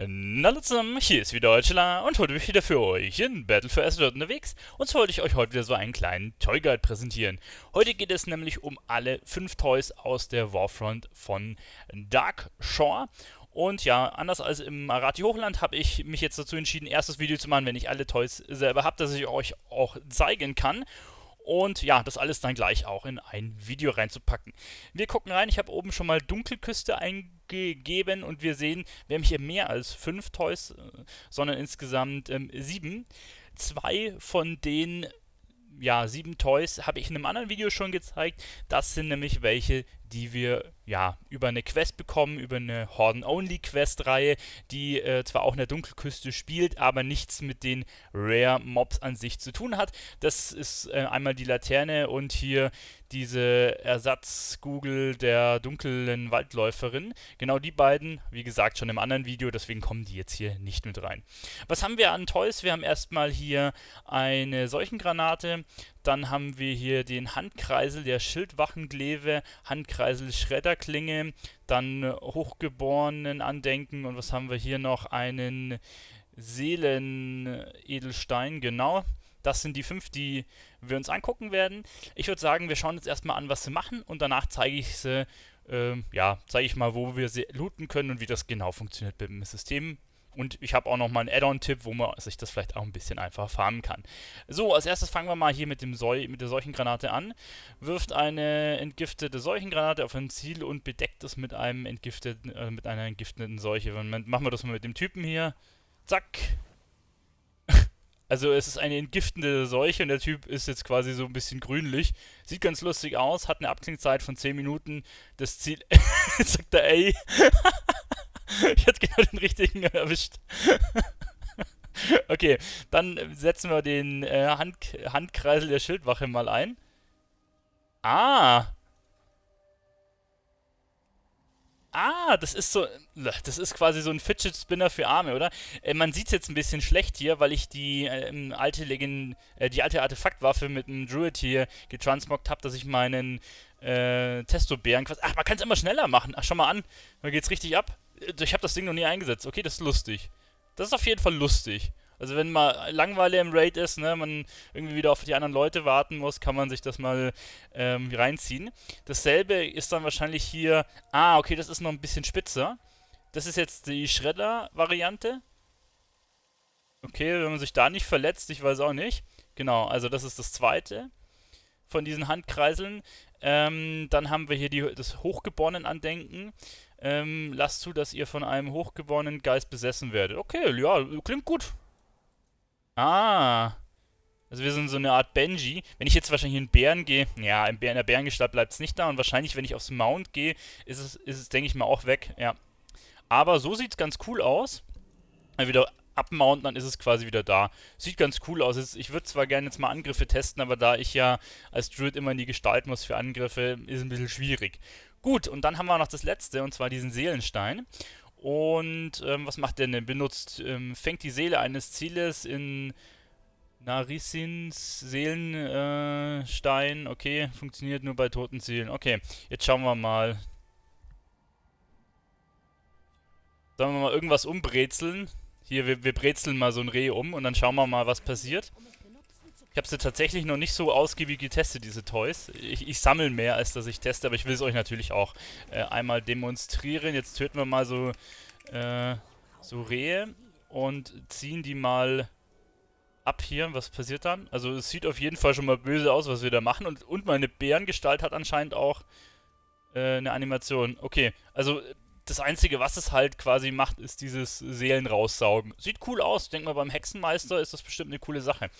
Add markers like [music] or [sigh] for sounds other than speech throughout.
Na zusammen, hier ist wieder Deutschland und heute bin ich wieder für euch in Battle for Azeroth unterwegs und zwar wollte ich euch heute wieder so einen kleinen Toy Guide präsentieren. Heute geht es nämlich um alle 5 Toys aus der Warfront von Dark Shore und ja, anders als im Arati Hochland habe ich mich jetzt dazu entschieden, erstes Video zu machen, wenn ich alle Toys selber habe, dass ich euch auch zeigen kann und ja, das alles dann gleich auch in ein Video reinzupacken. Wir gucken rein, ich habe oben schon mal Dunkelküste eingebaut gegeben und wir sehen, wir haben hier mehr als fünf Toys, äh, sondern insgesamt ähm, sieben. Zwei von den ja, sieben Toys habe ich in einem anderen Video schon gezeigt. Das sind nämlich welche, die wir ja über eine Quest bekommen, über eine Horden-Only-Quest-Reihe, die äh, zwar auch in der Dunkelküste spielt, aber nichts mit den Rare-Mobs an sich zu tun hat. Das ist äh, einmal die Laterne und hier diese Ersatz-Google der dunklen Waldläuferin. Genau die beiden, wie gesagt, schon im anderen Video, deswegen kommen die jetzt hier nicht mit rein. Was haben wir an Toys? Wir haben erstmal hier eine Seuchengranate, dann haben wir hier den Handkreisel der Schildwachenkleve, Handkreisel Schredderklinge, dann hochgeborenen Andenken und was haben wir hier noch? Einen Seelenedelstein, genau. Das sind die fünf, die wir uns angucken werden. Ich würde sagen, wir schauen jetzt erstmal an, was sie machen und danach zeige ich sie, äh, ja, zeige ich mal, wo wir sie looten können und wie das genau funktioniert mit dem System und ich habe auch noch mal einen Add-on-Tipp, wo man sich das vielleicht auch ein bisschen einfacher farmen kann. So, als erstes fangen wir mal hier mit, dem Seu mit der Seuchengranate an. Wirft eine entgiftete Seuchengranate auf ein Ziel und bedeckt es mit, einem entgifteten, äh, mit einer entgifteten Seuche. Machen wir das mal mit dem Typen hier. Zack. [laughs] Also es ist eine entgiftende Seuche und der Typ ist jetzt quasi so ein bisschen grünlich. Sieht ganz lustig aus, hat eine Abklingzeit von 10 Minuten. Das Ziel... [laughs] sagt er, ey... [laughs] ich hätte genau den richtigen erwischt. okay, dann setzen wir den äh, Hand Handkreisel der Schildwache mal ein. Ah! Ah, das ist so, das ist quasi so ein Fidget Spinner für Arme, oder? Äh, man sieht es jetzt ein bisschen schlecht hier, weil ich die äh, ähm, alte Legend, äh, die alte Artefaktwaffe mit einem Druid hier getransmogt habe, dass ich meinen äh, Testo-Bären quasi. Ach, man kann es immer schneller machen. Ach, schau mal an, da geht's richtig ab. Äh, ich habe das Ding noch nie eingesetzt. Okay, das ist lustig. Das ist auf jeden Fall lustig. Also wenn mal langweilig im Raid ist, ne, man irgendwie wieder auf die anderen Leute warten muss, kann man sich das mal ähm, reinziehen. Dasselbe ist dann wahrscheinlich hier, ah, okay, das ist noch ein bisschen spitzer. Das ist jetzt die Shredder-Variante. Okay, wenn man sich da nicht verletzt, ich weiß auch nicht. Genau, also das ist das zweite von diesen Handkreiseln. Ähm, dann haben wir hier die, das Hochgeborenen-Andenken ähm, lasst zu, dass ihr von einem hochgeborenen Geist besessen werdet. Okay, ja, klingt gut. Ah. Also wir sind so eine Art Benji. Wenn ich jetzt wahrscheinlich in Bären gehe, ja, in, Bären, in der Bärengestalt bleibt es nicht da. Und wahrscheinlich, wenn ich aufs Mount gehe, ist es, ist es denke ich mal, auch weg. Ja. Aber so sieht es ganz cool aus. Wieder abmounten, dann ist es quasi wieder da. Sieht ganz cool aus. Ich würde zwar gerne jetzt mal Angriffe testen, aber da ich ja als Druid immer in die Gestalt muss für Angriffe, ist es ein bisschen schwierig. Gut, und dann haben wir noch das letzte, und zwar diesen Seelenstein. Und ähm, was macht der denn? Benutzt, ähm, fängt die Seele eines Zieles in Narissins Seelenstein. Äh, okay, funktioniert nur bei toten Zielen. Okay, jetzt schauen wir mal. Sollen wir mal irgendwas umbrezeln? Hier, wir, wir brezeln mal so ein Reh um und dann schauen wir mal, was passiert. Ich habe sie tatsächlich noch nicht so ausgiebig getestet, diese Toys. Ich, ich sammle mehr, als dass ich teste, aber ich will es euch natürlich auch äh, einmal demonstrieren. Jetzt töten wir mal so, äh, so Rehe und ziehen die mal ab hier. Was passiert dann? Also es sieht auf jeden Fall schon mal böse aus, was wir da machen. Und, und meine Bärengestalt hat anscheinend auch äh, eine Animation. Okay, also das Einzige, was es halt quasi macht, ist dieses Seelen raussaugen. Sieht cool aus. Ich denke mal, beim Hexenmeister ist das bestimmt eine coole Sache.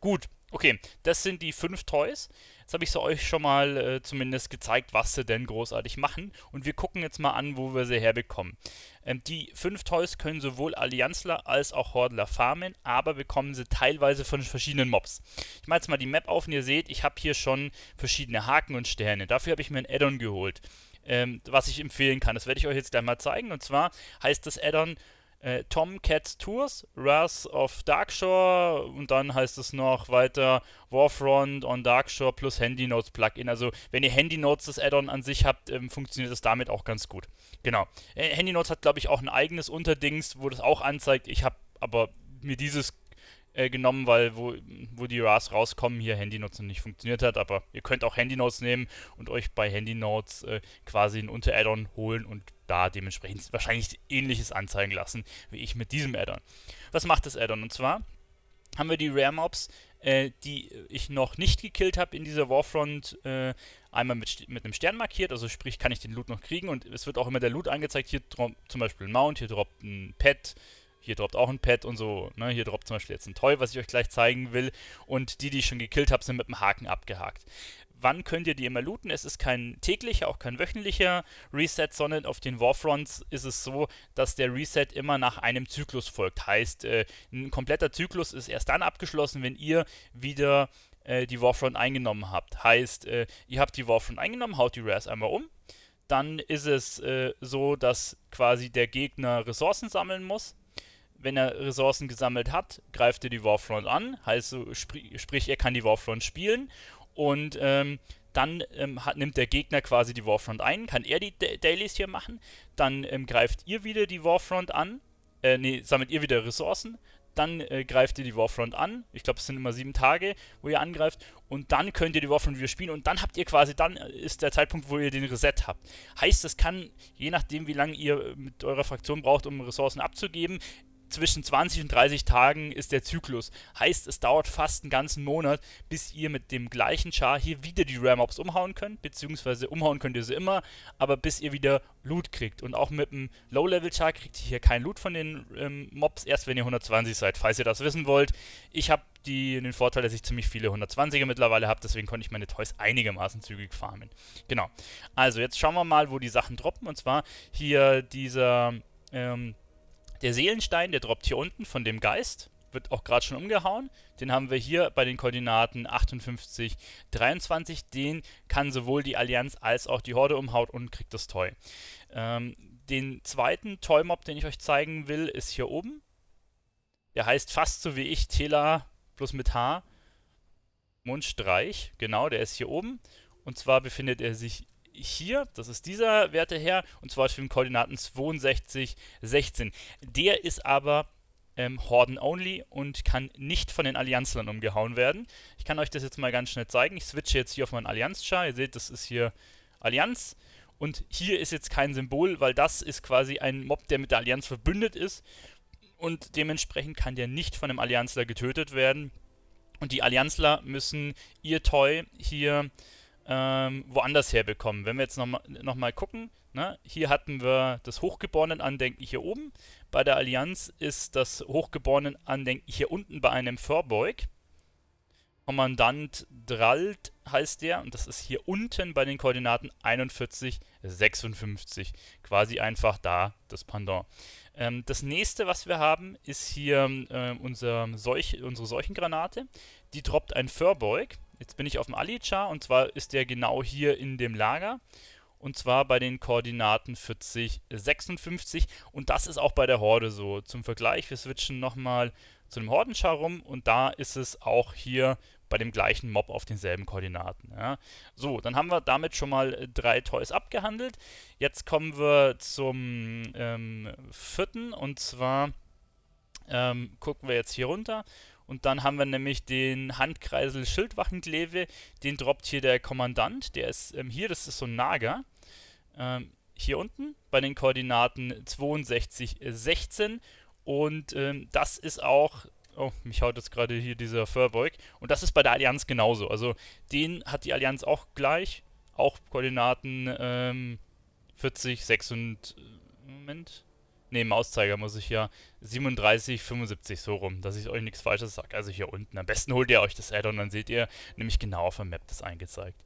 Gut, Okay, das sind die fünf Toys. Jetzt habe ich sie euch schon mal äh, zumindest gezeigt, was sie denn großartig machen. Und wir gucken jetzt mal an, wo wir sie herbekommen. Ähm, die fünf Toys können sowohl Allianzler als auch Hordler farmen, aber bekommen sie teilweise von verschiedenen Mobs. Ich mache jetzt mal die Map auf und ihr seht, ich habe hier schon verschiedene Haken und Sterne. Dafür habe ich mir ein Addon geholt, ähm, was ich empfehlen kann. Das werde ich euch jetzt gleich mal zeigen. Und zwar heißt das Addon äh, Tomcat Tours, Wrath of Darkshore und dann heißt es noch weiter Warfront on Darkshore plus Handy Notes Plugin. Also wenn ihr Handy Notes das Add-on an sich habt, ähm, funktioniert das damit auch ganz gut. Genau. Äh, Handy Notes hat glaube ich auch ein eigenes Unterdings, wo das auch anzeigt. Ich habe aber mir dieses äh, genommen, weil wo, wo die RAS rauskommen, hier Handynotes noch nicht funktioniert hat. Aber ihr könnt auch Handynotes nehmen und euch bei Handynotes äh, quasi ein Unter-Add-on holen und da dementsprechend wahrscheinlich ähnliches anzeigen lassen, wie ich mit diesem Add-on. Was macht das Add-on? Und zwar haben wir die Rare Mobs, äh, die ich noch nicht gekillt habe in dieser Warfront, äh, einmal mit, mit einem Stern markiert, also sprich, kann ich den Loot noch kriegen und es wird auch immer der Loot angezeigt. Hier zum Beispiel ein Mount, hier droppt ein Pet, hier droppt auch ein Pet und so. Ne? Hier droppt zum Beispiel jetzt ein Toy, was ich euch gleich zeigen will. Und die, die ich schon gekillt habe, sind mit dem Haken abgehakt. Wann könnt ihr die immer looten? Es ist kein täglicher, auch kein wöchentlicher Reset, sondern auf den Warfronts ist es so, dass der Reset immer nach einem Zyklus folgt. Heißt, äh, ein kompletter Zyklus ist erst dann abgeschlossen, wenn ihr wieder äh, die Warfront eingenommen habt. Heißt, äh, ihr habt die Warfront eingenommen, haut die Rares einmal um. Dann ist es äh, so, dass quasi der Gegner Ressourcen sammeln muss wenn er Ressourcen gesammelt hat, greift er die Warfront an, heißt so, sprich, er kann die Warfront spielen und ähm, dann ähm, hat, nimmt der Gegner quasi die Warfront ein, kann er die D Dailies hier machen, dann ähm, greift ihr wieder die Warfront an, äh, nee, sammelt ihr wieder Ressourcen, dann äh, greift ihr die Warfront an, ich glaube es sind immer sieben Tage, wo ihr angreift und dann könnt ihr die Warfront wieder spielen und dann habt ihr quasi, dann äh, ist der Zeitpunkt, wo ihr den Reset habt. Heißt, das kann, je nachdem wie lange ihr äh, mit eurer Fraktion braucht, um Ressourcen abzugeben, zwischen 20 und 30 Tagen ist der Zyklus. Heißt, es dauert fast einen ganzen Monat, bis ihr mit dem gleichen Char hier wieder die Ram-Ops umhauen könnt, beziehungsweise umhauen könnt ihr sie immer, aber bis ihr wieder Loot kriegt. Und auch mit dem Low-Level-Char kriegt ihr hier kein Loot von den ähm, Mobs, erst wenn ihr 120 seid, falls ihr das wissen wollt. Ich habe den Vorteil, dass ich ziemlich viele 120er mittlerweile habe, deswegen konnte ich meine Toys einigermaßen zügig farmen. Genau. Also, jetzt schauen wir mal, wo die Sachen droppen, und zwar hier dieser... Ähm, der Seelenstein, der droppt hier unten von dem Geist, wird auch gerade schon umgehauen. Den haben wir hier bei den Koordinaten 58, 23. Den kann sowohl die Allianz als auch die Horde umhaut und kriegt das Toy. Ähm, den zweiten Toy-Mob, den ich euch zeigen will, ist hier oben. Der heißt fast so wie ich, Tela plus mit H. Mundstreich, genau, der ist hier oben. Und zwar befindet er sich hier, das ist dieser Werte her, und zwar für den Koordinaten 62, 16. Der ist aber ähm, Horden-only und kann nicht von den Allianzlern umgehauen werden. Ich kann euch das jetzt mal ganz schnell zeigen. Ich switche jetzt hier auf meinen Allianz-Char. Ihr seht, das ist hier Allianz. Und hier ist jetzt kein Symbol, weil das ist quasi ein Mob, der mit der Allianz verbündet ist. Und dementsprechend kann der nicht von einem Allianzler getötet werden. Und die Allianzler müssen ihr Toy hier ähm, woanders herbekommen. Wenn wir jetzt nochmal noch mal gucken, ne? hier hatten wir das Hochgeborenen-Andenken hier oben. Bei der Allianz ist das Hochgeborenen-Andenken hier unten bei einem Förbeug. Kommandant Dralt heißt der und das ist hier unten bei den Koordinaten 41, 56. Quasi einfach da das Pendant. Ähm, das nächste, was wir haben, ist hier äh, unser Seuch, unsere Seuchengranate. Die droppt ein Furbeug Jetzt bin ich auf dem Ali-Char und zwar ist der genau hier in dem Lager und zwar bei den Koordinaten 40, 56 und das ist auch bei der Horde so. Zum Vergleich, wir switchen nochmal zu dem Hordenschar rum und da ist es auch hier bei dem gleichen Mob auf denselben Koordinaten. Ja. So, dann haben wir damit schon mal äh, drei Toys abgehandelt. Jetzt kommen wir zum ähm, vierten und zwar ähm, gucken wir jetzt hier runter und dann haben wir nämlich den Handkreisel Schildwachenkleve. Den droppt hier der Kommandant. Der ist ähm, hier, das ist so ein Nager. Ähm, hier unten bei den Koordinaten 62, 16. Äh, und ähm, das ist auch Oh, mich haut jetzt gerade hier dieser Furbeug. Und das ist bei der Allianz genauso. Also den hat die Allianz auch gleich. Auch Koordinaten ähm, 40, 6 und... Äh, Moment. Ne, Mauszeiger muss ich ja 37, 75 so rum, dass ich euch nichts Falsches sage. Also hier unten. Am besten holt ihr euch das Add-on, dann seht ihr nämlich genau auf der Map das eingezeigt.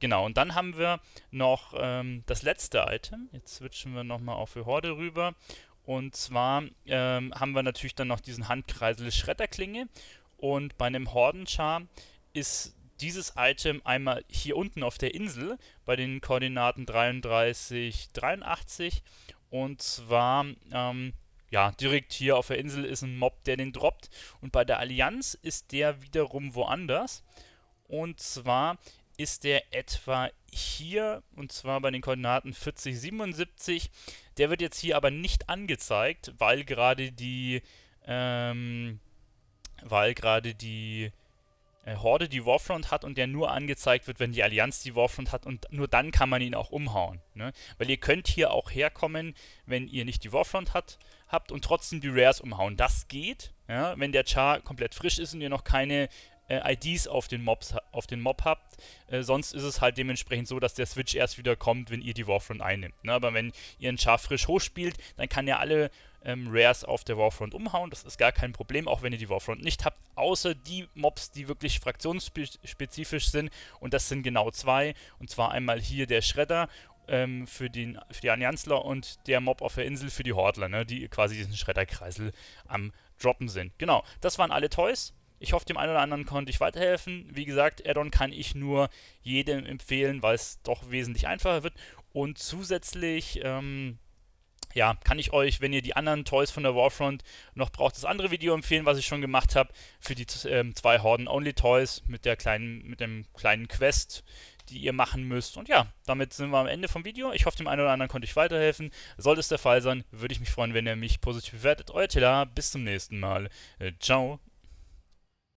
Genau, und dann haben wir noch ähm, das letzte Item. Jetzt switchen wir nochmal auf die Horde rüber. Und zwar ähm, haben wir natürlich dann noch diesen Handkreisel Schredderklinge. Und bei einem Hordenchar ist dieses Item einmal hier unten auf der Insel bei den Koordinaten 33, 83 und zwar, ähm, ja, direkt hier auf der Insel ist ein Mob, der den droppt. Und bei der Allianz ist der wiederum woanders. Und zwar ist der etwa hier, und zwar bei den Koordinaten 40, 77. Der wird jetzt hier aber nicht angezeigt, weil gerade die, ähm, weil gerade die äh, Horde die Warfront hat und der nur angezeigt wird, wenn die Allianz die Warfront hat und nur dann kann man ihn auch umhauen. Ne? Weil ihr könnt hier auch herkommen, wenn ihr nicht die Warfront hat, habt und trotzdem die Rares umhauen. Das geht, ja? wenn der Char komplett frisch ist und ihr noch keine äh, IDs auf den, Mobs, auf den Mob habt. Äh, sonst ist es halt dementsprechend so, dass der Switch erst wieder kommt, wenn ihr die Warfront einnimmt. Ne? Aber wenn ihr einen Char frisch hochspielt, dann kann er alle ähm, Rares auf der Warfront umhauen. Das ist gar kein Problem, auch wenn ihr die Warfront nicht habt außer die Mobs, die wirklich fraktionsspezifisch sind. Und das sind genau zwei. Und zwar einmal hier der Schredder ähm, für, den, für die Allianzler und der Mob auf der Insel für die Hortler, ne? die quasi diesen Schredderkreisel am Droppen sind. Genau, das waren alle Toys. Ich hoffe, dem einen oder anderen konnte ich weiterhelfen. Wie gesagt, Addon kann ich nur jedem empfehlen, weil es doch wesentlich einfacher wird. Und zusätzlich... Ähm, ja, kann ich euch, wenn ihr die anderen Toys von der Warfront noch braucht, das andere Video empfehlen, was ich schon gemacht habe, für die ähm, zwei Horden Only Toys mit der kleinen, mit dem kleinen Quest, die ihr machen müsst. Und ja, damit sind wir am Ende vom Video. Ich hoffe, dem einen oder anderen konnte ich weiterhelfen. Sollte es der Fall sein, würde ich mich freuen, wenn ihr mich positiv bewertet. Euer Tela, bis zum nächsten Mal. Äh, ciao.